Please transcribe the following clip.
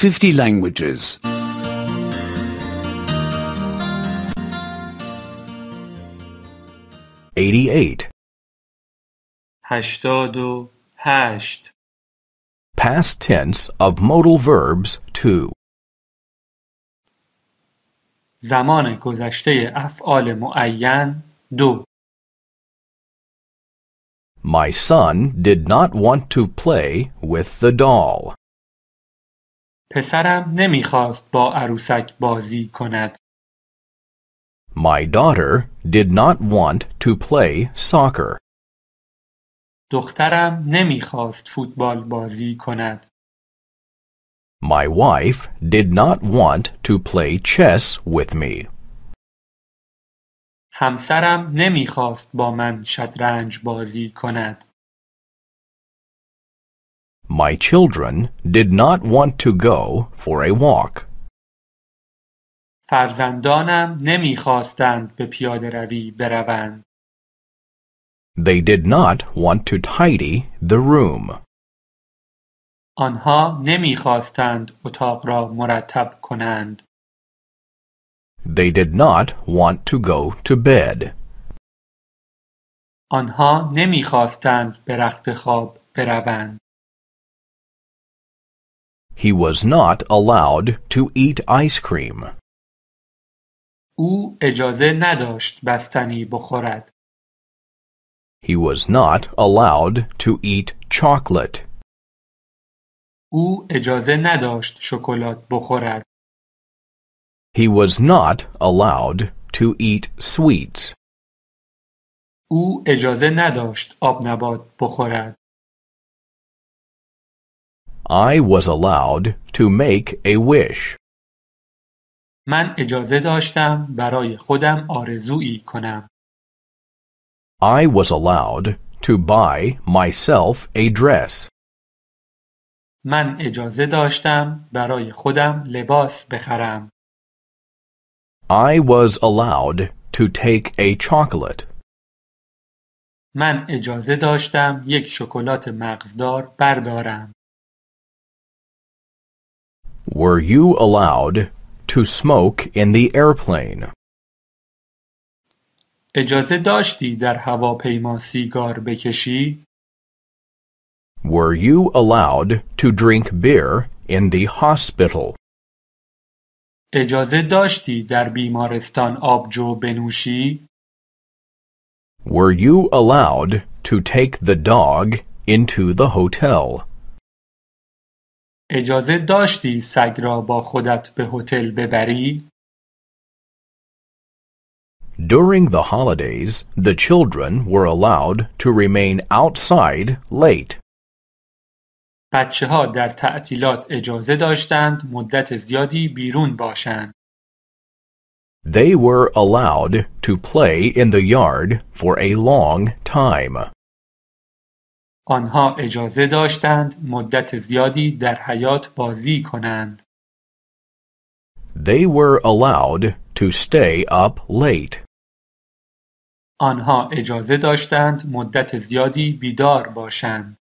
50 languages. 88 Past tense of modal verbs to زمان گذشته افعال معین دو My son did not want to play with the doll. پسرم نمیخواست با عروسک بازی کند. My daughter did not want to play soccer. دخترم نمیخواست فوتبال بازی کند. My wife did not want to play chess with me. همسرم نمیخواست با من شطرنج بازی کند. My children did not want to go for a walk. فرزندانم نمیخواستند به پیاده روی بروند. They did not want to tidy the room. آنها نمیخواستند اتاق را مرتب کنند. They did not want to go to bed. آنها نمیخواستند به رخت خواب بروند. He was not allowed to eat ice cream. او اجازه نداشت بستنی بخورد. He was not allowed to eat chocolate. او اجازه نداشت شکلات بخورد. He was not allowed to eat sweets. او اجازه نداشت آب نبات بخورد. I was allowed to make a wish. من اجازه داشتم برای خودم آرزویی کنم. I was allowed to buy myself a dress. من اجازه داشتم برای خودم لباس بخرم. I was allowed to take a chocolate. من اجازه داشتم یک شکلات مغزدار بردارم. Were you allowed to smoke in the airplane? اجازه داشتی در هواپیما سیگار بکشی؟ Were you allowed to drink beer in the hospital? اجازه داشتی در بیمارستان آبجو بنوشی؟ Were you allowed to take the dog into the hotel? اجازه داشتی سگ را با خودت به هتل ببری؟ During the holidays, the children were allowed to remain outside late. بچه ها در تعطیلات اجازه داشتند مدت زیادی بیرون باشند. They were allowed to play in the yard for a long time. آنها اجازه داشتند مدت زیادی در حیات بازی کنند. They were allowed to stay up late. آنها اجازه داشتند مدت زیادی بیدار باشند.